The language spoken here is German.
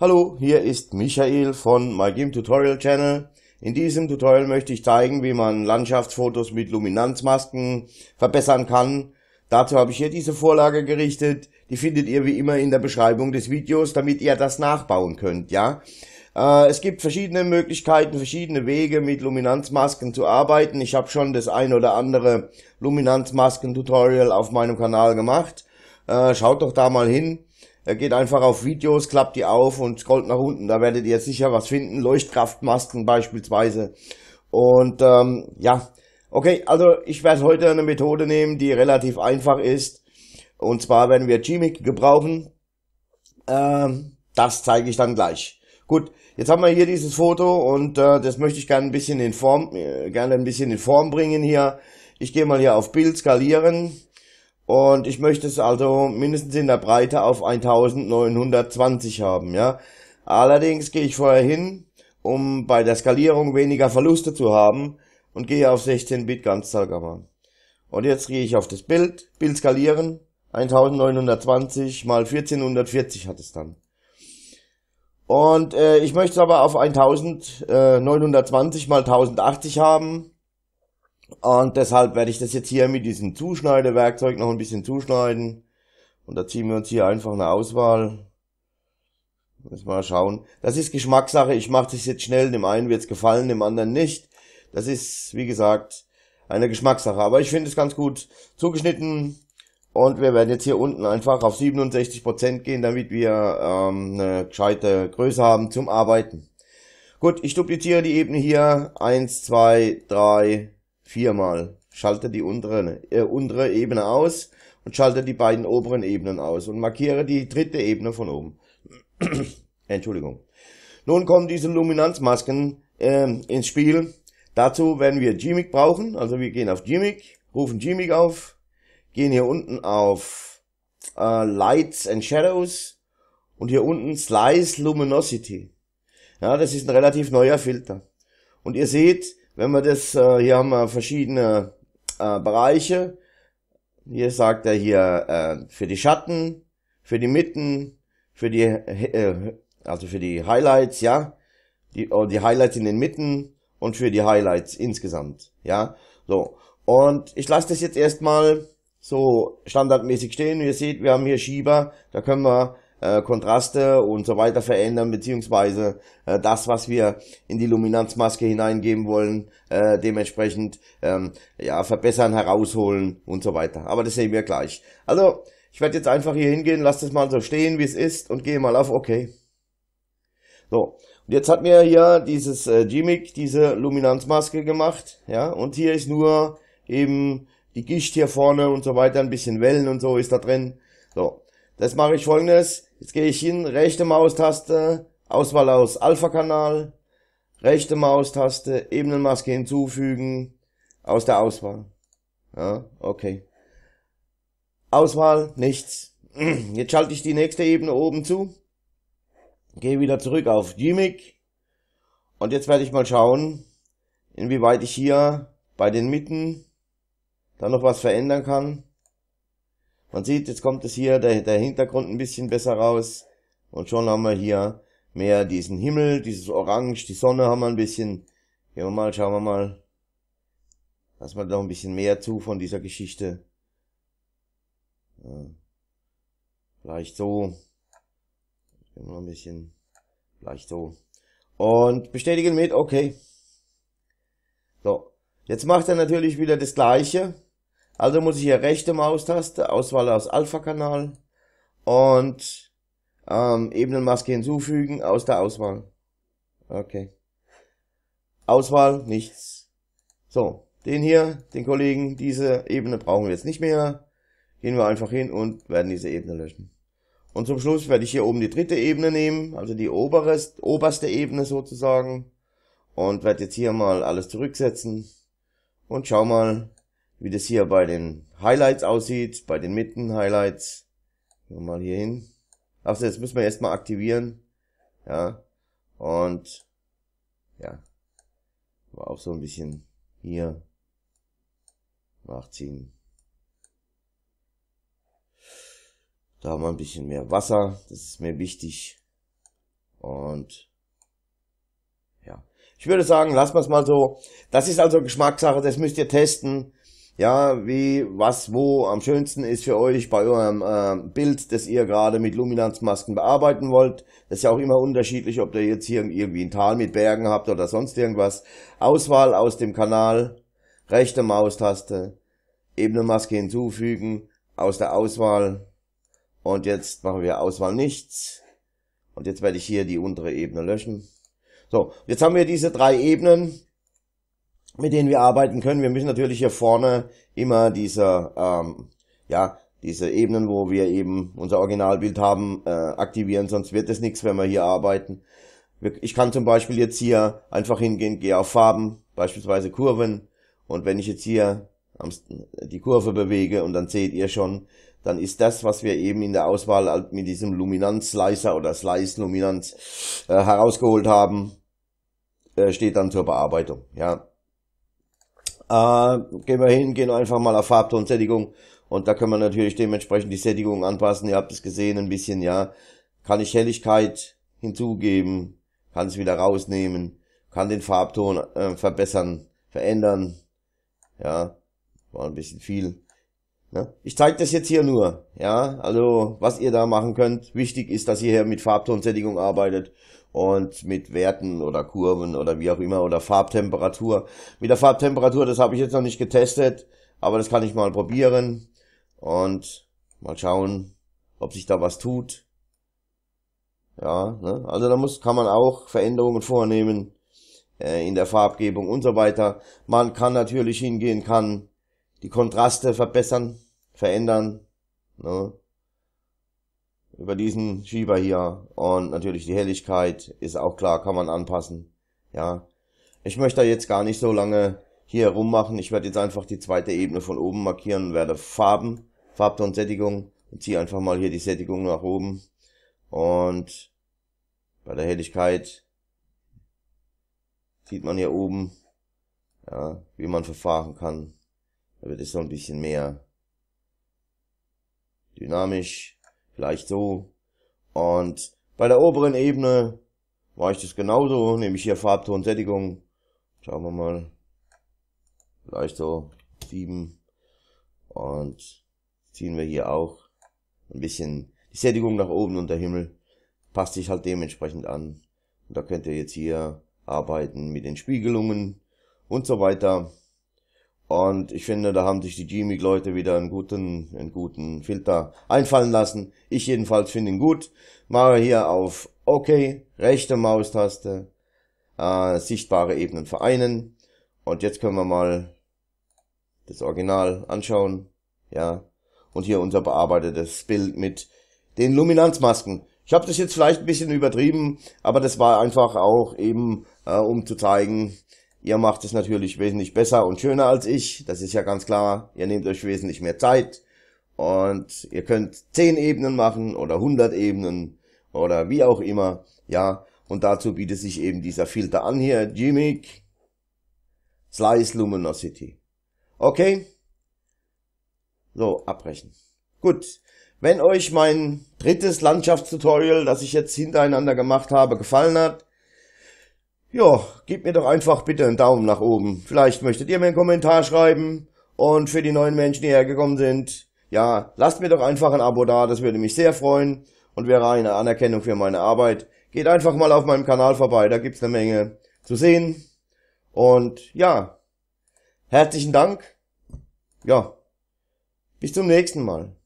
Hallo, hier ist Michael von My Tutorial Channel. In diesem Tutorial möchte ich zeigen, wie man Landschaftsfotos mit Luminanzmasken verbessern kann. Dazu habe ich hier diese Vorlage gerichtet. Die findet ihr wie immer in der Beschreibung des Videos, damit ihr das nachbauen könnt, ja. Äh, es gibt verschiedene Möglichkeiten, verschiedene Wege mit Luminanzmasken zu arbeiten. Ich habe schon das ein oder andere Luminanzmasken-Tutorial auf meinem Kanal gemacht. Äh, schaut doch da mal hin geht einfach auf Videos, klappt die auf und scrollt nach unten. Da werdet ihr sicher was finden. Leuchtkraftmasken beispielsweise. Und ähm, ja, okay, also ich werde heute eine Methode nehmen, die relativ einfach ist. Und zwar werden wir Gmic gebrauchen. Ähm, das zeige ich dann gleich. Gut, jetzt haben wir hier dieses Foto und äh, das möchte ich gerne ein bisschen in Form, äh, gerne ein bisschen in Form bringen hier. Ich gehe mal hier auf Bild skalieren und ich möchte es also mindestens in der Breite auf 1920 haben, ja. Allerdings gehe ich vorher hin, um bei der Skalierung weniger Verluste zu haben und gehe auf 16-Bit Ganzzahlgamma. Und jetzt gehe ich auf das Bild, Bild skalieren, 1920 mal 1440 hat es dann. Und äh, ich möchte es aber auf 1920 mal 1080 haben und deshalb werde ich das jetzt hier mit diesem Zuschneidewerkzeug noch ein bisschen zuschneiden. Und da ziehen wir uns hier einfach eine Auswahl. Müssen wir mal schauen. Das ist Geschmackssache. Ich mache das jetzt schnell. Dem einen wird es gefallen, dem anderen nicht. Das ist, wie gesagt, eine Geschmackssache. Aber ich finde es ganz gut zugeschnitten. Und wir werden jetzt hier unten einfach auf 67% gehen, damit wir ähm, eine gescheite Größe haben zum Arbeiten. Gut, ich dupliziere die Ebene hier. eins, zwei, drei viermal. Schalte die untere, äh, untere Ebene aus und schalte die beiden oberen Ebenen aus und markiere die dritte Ebene von oben. Entschuldigung. Nun kommen diese Luminanzmasken äh, ins Spiel. Dazu werden wir Gmic brauchen. Also wir gehen auf Gmic, rufen Gmic auf, gehen hier unten auf äh, Lights and Shadows und hier unten Slice Luminosity. Ja, das ist ein relativ neuer Filter. Und ihr seht, wenn wir das, äh, hier haben wir verschiedene äh, Bereiche. Hier sagt er hier äh, für die Schatten, für die Mitten, für die, äh, äh, also für die Highlights, ja. Die, oh, die Highlights in den Mitten und für die Highlights insgesamt, ja. So. Und ich lasse das jetzt erstmal so standardmäßig stehen. Ihr seht, wir haben hier Schieber, da können wir äh, Kontraste und so weiter verändern, beziehungsweise äh, das, was wir in die Luminanzmaske hineingeben wollen, äh, dementsprechend ähm, ja, verbessern, herausholen und so weiter. Aber das sehen wir gleich. Also, ich werde jetzt einfach hier hingehen, lasse das mal so stehen, wie es ist und gehe mal auf OK. So, und jetzt hat mir hier dieses äh, Gimmick, diese Luminanzmaske gemacht, ja, und hier ist nur eben die Gischt hier vorne und so weiter, ein bisschen Wellen und so ist da drin. So, das mache ich folgendes. Jetzt gehe ich hin, rechte Maustaste, Auswahl aus Alpha-Kanal, rechte Maustaste, Ebenenmaske hinzufügen, aus der Auswahl. Ja, okay. Auswahl, nichts. Jetzt schalte ich die nächste Ebene oben zu, gehe wieder zurück auf Gimmick und jetzt werde ich mal schauen, inwieweit ich hier bei den Mitten dann noch was verändern kann. Man sieht, jetzt kommt es hier, der, der Hintergrund ein bisschen besser raus. Und schon haben wir hier mehr diesen Himmel, dieses Orange, die Sonne haben wir ein bisschen. Gehen wir mal, schauen wir mal. Lass mal noch ein bisschen mehr zu von dieser Geschichte. Ja. Vielleicht so. Gehen wir noch ein bisschen. Vielleicht so. Und bestätigen mit, okay. So. Jetzt macht er natürlich wieder das gleiche. Also muss ich hier rechte Maustaste, Auswahl aus Alpha-Kanal und ähm, Ebenenmaske hinzufügen aus der Auswahl. Okay. Auswahl, nichts. So, den hier, den Kollegen, diese Ebene brauchen wir jetzt nicht mehr. Gehen wir einfach hin und werden diese Ebene löschen. Und zum Schluss werde ich hier oben die dritte Ebene nehmen, also die oberest, oberste Ebene sozusagen. Und werde jetzt hier mal alles zurücksetzen. Und schau mal, wie das hier bei den Highlights aussieht, bei den Mitten-Highlights. Gehen Mal hier hin. Achso, jetzt müssen wir erstmal aktivieren. Ja. Und ja. Aber auch so ein bisschen hier nachziehen. Da haben wir ein bisschen mehr Wasser, das ist mir wichtig. Und ja, ich würde sagen, lassen wir es mal so. Das ist also Geschmackssache, das müsst ihr testen ja, wie, was, wo am schönsten ist für euch bei eurem äh, Bild, das ihr gerade mit Luminanzmasken bearbeiten wollt. Das ist ja auch immer unterschiedlich, ob ihr jetzt hier irgendwie ein Tal mit Bergen habt oder sonst irgendwas. Auswahl aus dem Kanal, rechte Maustaste, ebene Maske hinzufügen, aus der Auswahl. Und jetzt machen wir Auswahl nichts. Und jetzt werde ich hier die untere Ebene löschen. So, jetzt haben wir diese drei Ebenen mit denen wir arbeiten können. Wir müssen natürlich hier vorne immer diese, ähm, ja, diese Ebenen, wo wir eben unser Originalbild haben, äh, aktivieren, sonst wird es nichts, wenn wir hier arbeiten. Ich kann zum Beispiel jetzt hier einfach hingehen, gehe auf Farben, beispielsweise Kurven, und wenn ich jetzt hier die Kurve bewege und dann seht ihr schon, dann ist das, was wir eben in der Auswahl mit diesem Luminanz-Slicer oder Slice-Luminanz äh, herausgeholt haben, äh, steht dann zur Bearbeitung. Ja, äh, gehen wir hin, gehen einfach mal auf Farbtonsättigung und da können wir natürlich dementsprechend die Sättigung anpassen. Ihr habt es gesehen ein bisschen, ja. Kann ich Helligkeit hinzugeben, kann es wieder rausnehmen, kann den Farbton äh, verbessern, verändern. Ja, war ein bisschen viel. Ne? Ich zeige das jetzt hier nur, ja, also was ihr da machen könnt. Wichtig ist, dass ihr hier mit Farbtonsättigung arbeitet und mit Werten oder Kurven oder wie auch immer oder Farbtemperatur. Mit der Farbtemperatur, das habe ich jetzt noch nicht getestet, aber das kann ich mal probieren und mal schauen, ob sich da was tut. Ja, ne? also da muss, kann man auch Veränderungen vornehmen äh, in der Farbgebung und so weiter. Man kann natürlich hingehen, kann die Kontraste verbessern, verändern. Ne? über diesen Schieber hier. Und natürlich die Helligkeit ist auch klar, kann man anpassen. Ja, ich möchte jetzt gar nicht so lange hier rummachen. Ich werde jetzt einfach die zweite Ebene von oben markieren werde Farben, Farbton Sättigung und ziehe einfach mal hier die Sättigung nach oben. Und bei der Helligkeit sieht man hier oben, ja, wie man verfahren kann. Da wird es so ein bisschen mehr dynamisch. Vielleicht so. Und bei der oberen Ebene war ich das genauso, nehme ich hier Farbton, Sättigung. Schauen wir mal. Vielleicht so 7. Und ziehen wir hier auch ein bisschen die Sättigung nach oben und der Himmel passt sich halt dementsprechend an. Und da könnt ihr jetzt hier arbeiten mit den Spiegelungen und so weiter. Und ich finde, da haben sich die g Jimmy-Leute wieder einen guten, einen guten Filter einfallen lassen. Ich jedenfalls finde ihn gut. Mache hier auf OK, rechte Maustaste, äh, sichtbare Ebenen vereinen. Und jetzt können wir mal das Original anschauen. Ja. Und hier unser bearbeitetes Bild mit den Luminanzmasken. Ich habe das jetzt vielleicht ein bisschen übertrieben, aber das war einfach auch eben, äh, um zu zeigen, Ihr macht es natürlich wesentlich besser und schöner als ich. Das ist ja ganz klar. Ihr nehmt euch wesentlich mehr Zeit. Und ihr könnt 10 Ebenen machen oder 100 Ebenen oder wie auch immer. Ja, und dazu bietet sich eben dieser Filter an hier. Gimmick Slice Luminosity. Okay. So, abbrechen. Gut. Wenn euch mein drittes Landschaftstutorial, das ich jetzt hintereinander gemacht habe, gefallen hat, ja, gebt mir doch einfach bitte einen Daumen nach oben. Vielleicht möchtet ihr mir einen Kommentar schreiben. Und für die neuen Menschen, die hergekommen sind, ja, lasst mir doch einfach ein Abo da, das würde mich sehr freuen und wäre eine Anerkennung für meine Arbeit. Geht einfach mal auf meinem Kanal vorbei, da gibt's eine Menge zu sehen. Und ja, herzlichen Dank. Ja, bis zum nächsten Mal.